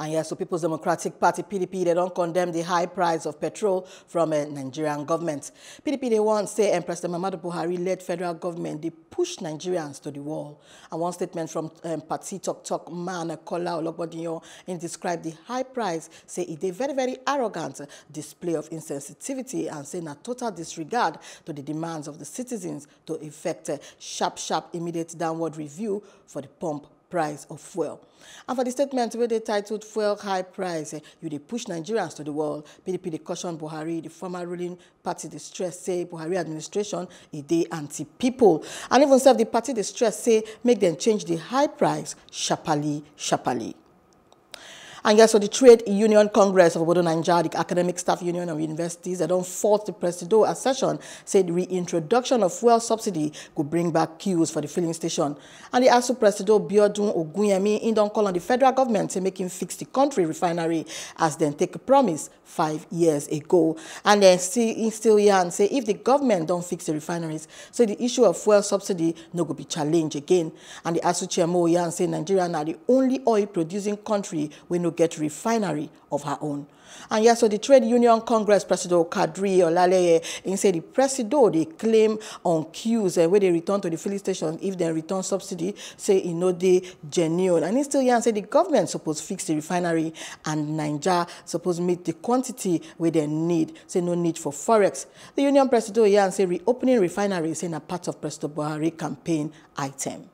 And yes, so People's Democratic Party, PDP, they don't condemn the high price of petrol from a uh, Nigerian government. PDP, they want say, and President Mamadou Buhari-led federal government, they push Nigerians to the wall. And one statement from um, Party Talk Talk man, Kola Ologbodinyo, and described the high price, say it a very, very arrogant display of insensitivity and say a total disregard to the demands of the citizens to effect a sharp, sharp, immediate downward review for the pump price of fuel. And for the statement where they titled Fuel High Price, eh, you they push Nigerians to the wall. PDP they caution Buhari, the former ruling party they stress say Buhari administration is e they anti-people. And even self the party they stress say make them change the high price sharply, sharply. And yes, so the Trade Union Congress of Obodo Nigeria, the Academic Staff Union of Universities, they don't force the president to a session, said reintroduction of fuel subsidy could bring back queues for the filling station. And the ASU president Biodun Ogunyemi in don't call on the federal government to make him fix the country refinery as then take a promise five years ago. And then still, still here and say if the government don't fix the refineries, so the issue of fuel subsidy no go be challenged again. And the ASU chairman here and say Nigeria are the only oil producing country we no get refinery of her own. And yeah, so the Trade Union Congress President Kadri Olaleye, he said the president, they claim on queues uh, eh, where they return to the filling station if they return subsidy, say, you know, they genuine. And he still here and say the government supposed fix the refinery and Niger supposed meet the quantity where they need, say no need for forex. The Union president here and say reopening refinery, is in a part of President Buhari campaign item.